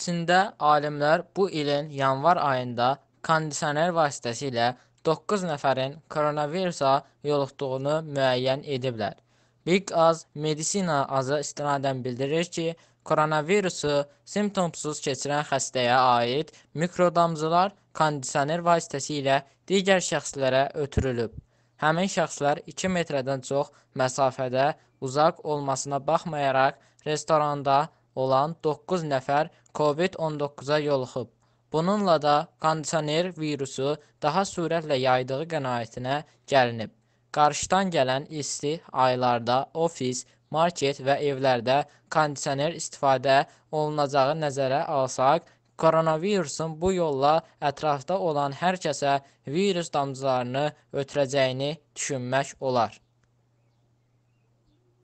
Çində alimlər bu ilin yanvar ayında kondisioner vasitəsilə 9 nəfərin koronavirusa yoluxduğunu müəyyən ediblər. Big Az Medisina azı istinadən bildirir ki, koronavirusu simptomsuz keçirən xəstəyə aid mikrodamcılar kondisioner vasitəsilə digər şəxslərə ötürülüb. Həmin şəxslər 2 metrdən çox məsafədə uzaq olmasına baxmayaraq restoranda olan 9 nəfər COVID-19-a yoluxub. Bununla da kondisioner virusu daha sürətlə yaydığı qənaətinə gəlinib. Qarşıdan gələn isti aylarda ofis, market və evlərdə kondisioner istifadə olunacağı nəzərə alsaq, koronavirusun bu yolla ətrafda olan hər kəsə virus damcılarını ötürəcəyini düşünmək olar.